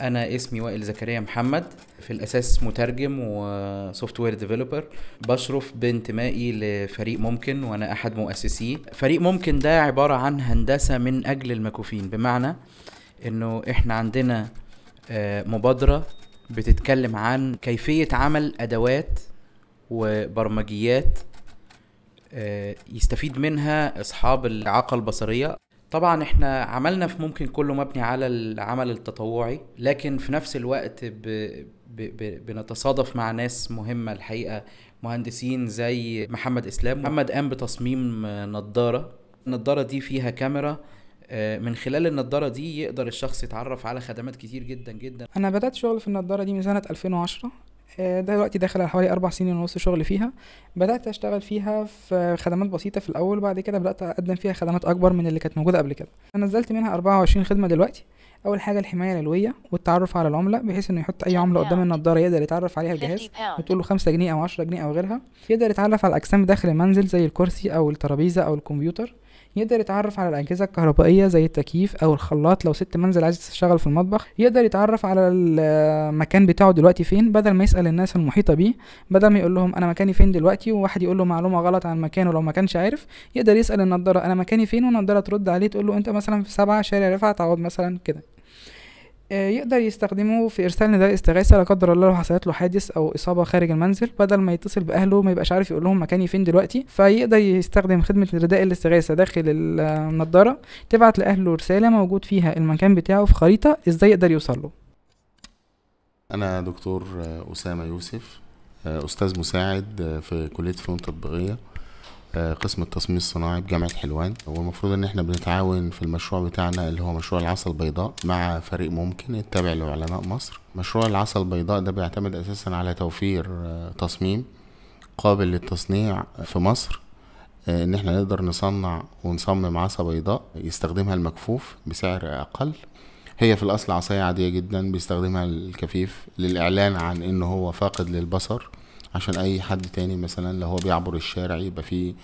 انا اسمي وائل زكريا محمد في الاساس مترجم وسوفت وير ديفلوبر بشرف بانتمائي لفريق ممكن وانا احد مؤسسيه فريق ممكن ده عباره عن هندسه من اجل المكوفين بمعنى انه احنا عندنا آه، مبادره بتتكلم عن كيفيه عمل ادوات وبرمجيات آه، يستفيد منها اصحاب الاعاقه البصريه طبعا احنا عملنا في ممكن كله مبني على العمل التطوعي لكن في نفس الوقت ب... ب... ب... بنتصادف مع ناس مهمه الحقيقه مهندسين زي محمد اسلام محمد قام بتصميم نظاره النظاره دي فيها كاميرا آه، من خلال النضارة دي يقدر الشخص يتعرف على خدمات كتير جدا جدا أنا بدأت شغل في النضارة دي من سنة 2010 آه، ده دلوقتي داخل على حوالي أربع سنين ونص شغل فيها بدأت أشتغل فيها في خدمات بسيطة في الأول وبعد كده بدأت أقدم فيها خدمات أكبر من اللي كانت موجودة قبل كده نزلت منها 24 خدمة دلوقتي أول حاجة الحماية العلوية والتعرف على العملة بحيث إنه يحط أي عملة قدام النضارة يقدر يتعرف عليها الجهاز وتقول له 5 جنيه أو 10 جنيه أو غيرها يقدر يتعرف على الأجسام داخل المنزل زي الكرسي أو الترابيزة أو الكمبيوتر يقدر يتعرف على الاجهزه الكهربائيه زي التكييف او الخلاط لو ست منزل عايز تشتغل في المطبخ يقدر يتعرف على المكان بتاعه دلوقتي فين بدل ما يسال الناس المحيطه بيه بدل ما يقول لهم انا مكاني فين دلوقتي وواحد يقول له معلومه غلط عن مكانه لو ما كانش عارف يقدر يسال النضاره انا مكاني فين والنضاره ترد عليه تقول له انت مثلا في سبعة شارع رفعت عوض مثلا كده آه، يقدر يستخدمه في ارسال نداء استغاثه لا قدر الله لو حصلت له حادث او اصابه خارج المنزل بدل ما يتصل باهله ما يبقاش عارف يقول لهم مكاني فين دلوقتي فيقدر يستخدم خدمه نداء الاستغاثه داخل آه، النضاره تبعت لاهله رساله موجود فيها المكان بتاعه في خريطه ازاي يقدر يوصل له انا دكتور آه، اسامه يوسف استاذ مساعد في كليه فنون تطبيقيه آه، قسم التصميم الصناعي بجامعة حلوان والمفروض ان احنا بنتعاون في المشروع بتاعنا اللي هو مشروع العصا البيضاء مع فريق ممكن التابع لعلماء مصر مشروع العصا البيضاء ده بيعتمد اساسا على توفير آه، تصميم قابل للتصنيع في مصر آه، ان احنا نقدر نصنع ونصمم عصا بيضاء يستخدمها المكفوف بسعر اقل هي في الاصل عصايه عاديه جدا بيستخدمها الكفيف للاعلان عن ان هو فاقد للبصر عشان اي حد تاني مثلا لو هو بيعبر الشارع يبقى فيه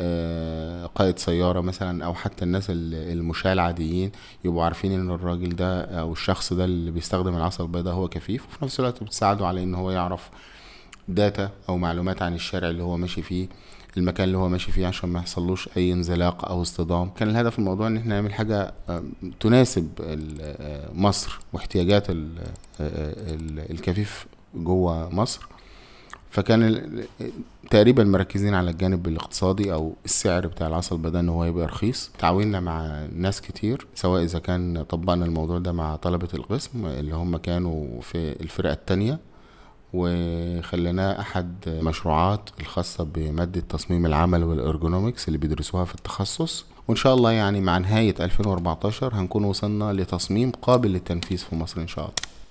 آه، قائد سياره مثلا او حتى الناس المشاة العاديين يبقوا عارفين ان الراجل ده او الشخص ده اللي بيستخدم العصا البيضاء هو كفيف وفي نفس الوقت بتساعده على ان هو يعرف داتا او معلومات عن الشارع اللي هو ماشي فيه المكان اللي هو ماشي فيه عشان ما يحصلوش اي انزلاق او اصطدام كان الهدف من الموضوع ان احنا نعمل حاجه آه، تناسب آه، مصر واحتياجات الكفيف جوه مصر فكان تقريبا مركزين على الجانب الاقتصادي او السعر بتاع العسل بدل ان هو يبقى رخيص تعاوننا مع ناس كتير سواء اذا كان طبقنا الموضوع ده مع طلبه القسم اللي هم كانوا في الفرقه التانيه وخليناه احد مشروعات الخاصه بماده تصميم العمل والارجونومكس اللي بيدرسوها في التخصص وان شاء الله يعني مع نهايه 2014 هنكون وصلنا لتصميم قابل للتنفيذ في مصر ان شاء الله